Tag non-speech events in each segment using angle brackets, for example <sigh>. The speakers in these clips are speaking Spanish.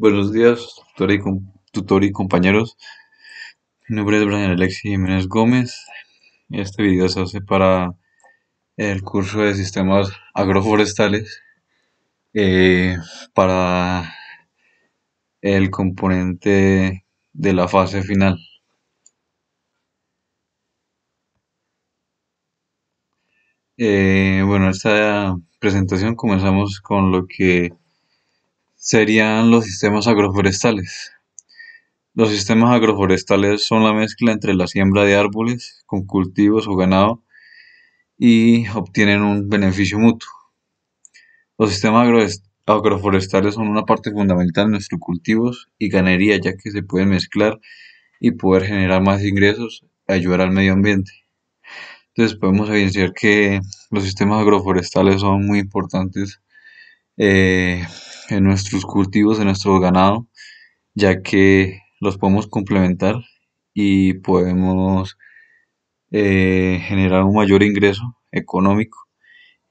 Buenos días, tutor y, compañeros. Mi nombre es Brian Alexis Jiménez Gómez. Este video se hace para el curso de sistemas agroforestales eh, para el componente de la fase final. Eh, bueno, esta presentación comenzamos con lo que serían los sistemas agroforestales. Los sistemas agroforestales son la mezcla entre la siembra de árboles con cultivos o ganado y obtienen un beneficio mutuo. Los sistemas agroforestales son una parte fundamental de nuestros cultivos y ganadería ya que se pueden mezclar y poder generar más ingresos y ayudar al medio ambiente. Entonces podemos evidenciar que los sistemas agroforestales son muy importantes eh, en nuestros cultivos, en nuestro ganado, ya que los podemos complementar y podemos eh, generar un mayor ingreso económico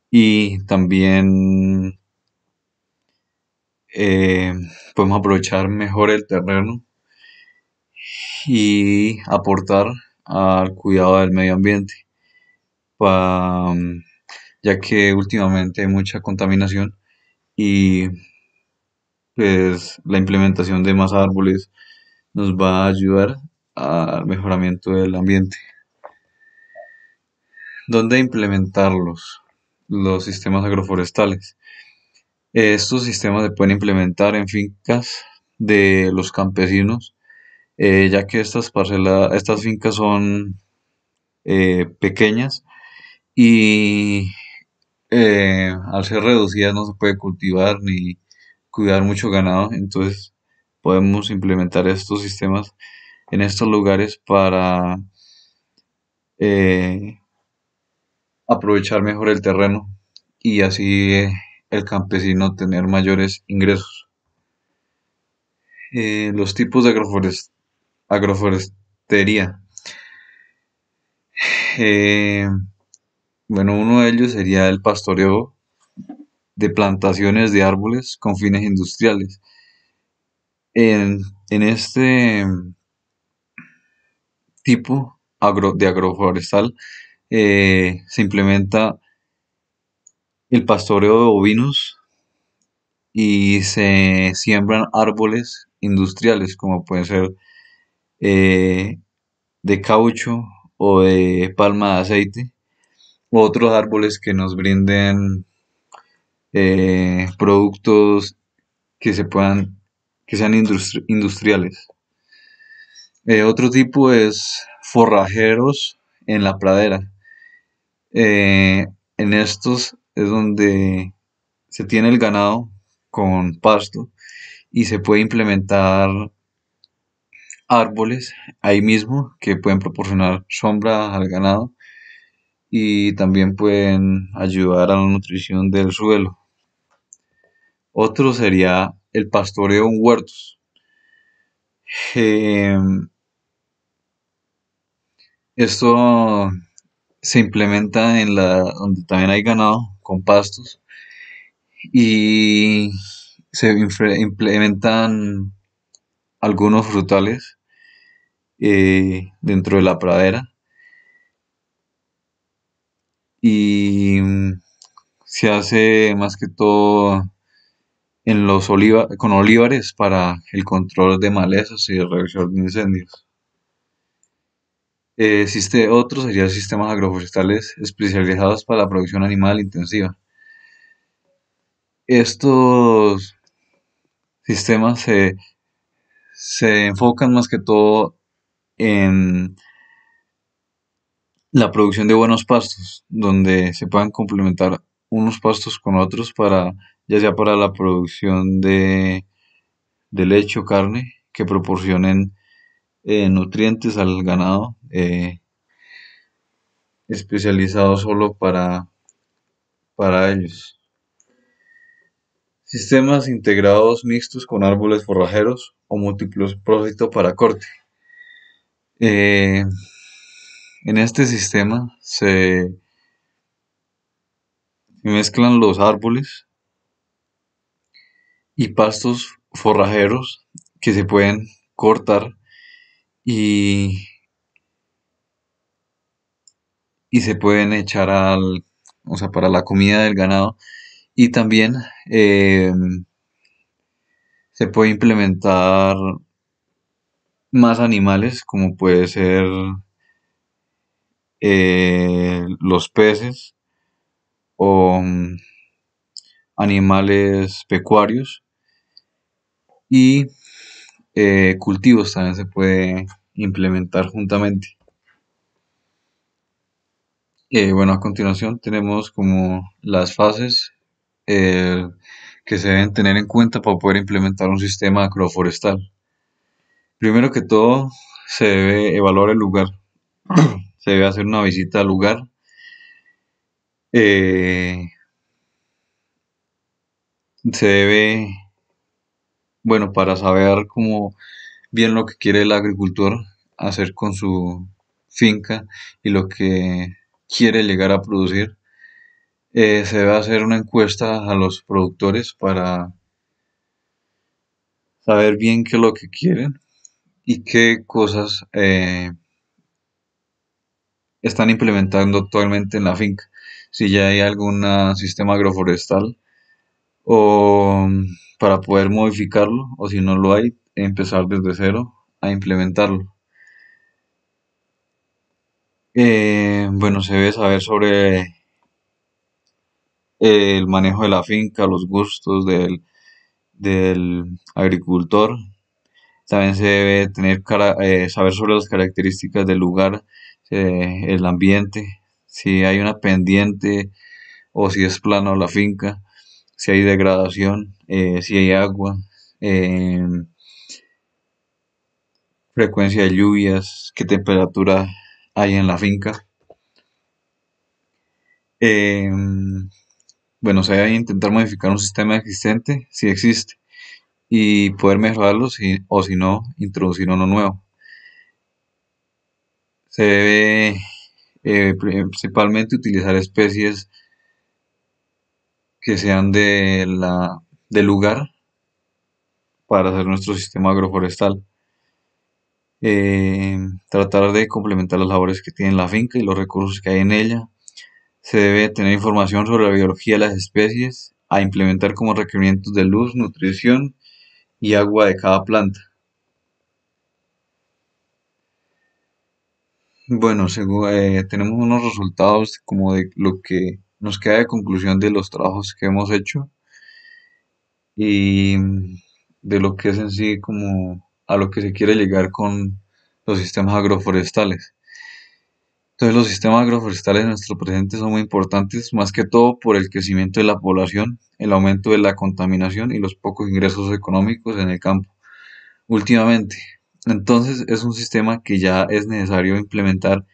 y también eh, podemos aprovechar mejor el terreno y aportar al cuidado del medio ambiente, ya que últimamente hay mucha contaminación y pues la implementación de más árboles, nos va a ayudar al mejoramiento del ambiente. ¿Dónde implementarlos? Los sistemas agroforestales. Estos sistemas se pueden implementar en fincas de los campesinos, eh, ya que estas estas fincas son eh, pequeñas y eh, al ser reducidas no se puede cultivar ni cuidar mucho ganado, entonces podemos implementar estos sistemas en estos lugares para eh, aprovechar mejor el terreno y así eh, el campesino tener mayores ingresos. Eh, los tipos de agroforestería. bueno, uno de ellos sería el pastoreo de plantaciones de árboles con fines industriales. En, este tipo de agroforestal eh, se implementa el pastoreo de bovinos y se siembran árboles industriales como pueden ser eh, de caucho o de palma de aceite u otros árboles que nos brinden eh, productos que se puedan, que sean industriales. Eh, otro tipo es forrajeros en la pradera. Eh, en estos es donde se tiene el ganado con pasto y se puede implementar árboles ahí mismo que pueden proporcionar sombra al ganado y también pueden ayudar a la nutrición del suelo. Otro sería el pastoreo en huertos. Eh, esto se implementa en la donde también hay ganado con pastos y se implementan algunos frutales eh, dentro de la pradera y mm, se hace más que todo en los oliva, con olivares para el control de malezas y reducción de incendios. Eh, existe otro, sería sistemas agroforestales especializados para la producción animal intensiva. Estos sistemas se enfocan más que todo en la producción de buenos pastos, donde se puedan complementar unos pastos con otros para, ya sea para la producción de, de leche o carne, que proporcionen eh, nutrientes al ganado, eh, especializado solo para, para ellos. Sistemas integrados mixtos con árboles forrajeros o múltiples propósito para corte. Eh, en este sistema se mezclan los árboles y pastos forrajeros que se pueden cortar y, se pueden echar al, o sea, para la comida del ganado y también eh, se puede implementar más animales como puede ser eh, los peces o mm, animales pecuarios y eh, cultivos también se puede implementar juntamente. Eh, bueno, a continuación tenemos como las fases que se deben tener en cuenta para poder implementar un sistema agroforestal. Primero que todo, se debe evaluar el lugar. <clears throat> se debe hacer una visita al lugar. Eh, se debe, bueno, para saber cómo bien lo que quiere el agricultor hacer con su finca y lo que quiere llegar a producir, eh, se debe hacer una encuesta a los productores para saber bien qué es lo que quieren y qué cosas eh, están implementando actualmente en la finca. Si ya hay algún ah, sistema agroforestal o mm, para poder modificarlo o si no lo hay, empezar desde cero a implementarlo. Eh, bueno, se debe saber sobre el manejo de la finca, los gustos del, del agricultor. También se debe tener eh, saber sobre las características del lugar eh, el ambiente, si hay una pendiente o si es plano la finca, si hay degradación, eh, si hay agua, em, frecuencia de lluvias, qué temperatura hay en la finca. Em, bueno, se a intentar modificar un sistema existente, si existe, y poder mejorarlo o si no, introducir uno nuevo se debe eh, principalmente utilizar especies que sean de del lugar para hacer nuestro sistema agroforestal. Eh, tratar de complementar las labores que tiene la finca y los recursos que hay en ella. Se debe tener información sobre la biología de las especies a implementar como requerimientos de luz, nutrición y agua de cada planta. Bueno, eh, tenemos unos resultados como de lo que nos queda de conclusión de los trabajos que hemos hecho y mm, de lo que es en sí como a lo que se quiere llegar con los sistemas agroforestales. Entonces los sistemas agroforestales en nuestro presente son muy importantes, más que todo por el crecimiento de la población, el aumento de la contaminación y los pocos ingresos económicos en el campo. Últimamente, entonces es un sistema que ya es necesario implementar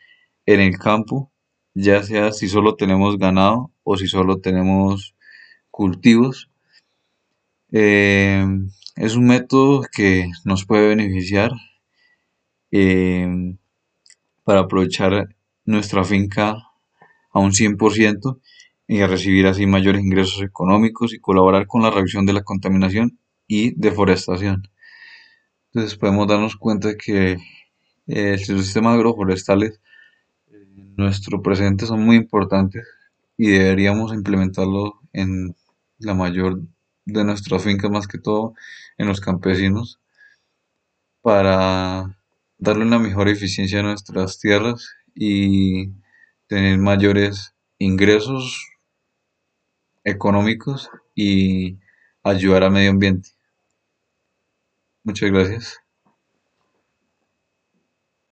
en el campo, ya sea si solo tenemos ganado o si solo tenemos cultivos. Em, es un método que nos puede beneficiar em, para aprovechar nuestra finca a un 100% y recibir así mayores ingresos económicos y colaborar con la reducción de la contaminación y deforestación. Entonces podemos darnos cuenta que eh, los sistemas agroforestales en nuestro presente son muy importantes y deberíamos implementarlos en la mayor de nuestras fincas, más que todo en los campesinos, para darle una mejor eficiencia a nuestras tierras y tener mayores ingresos económicos y ayudar al medio ambiente. Muchas gracias.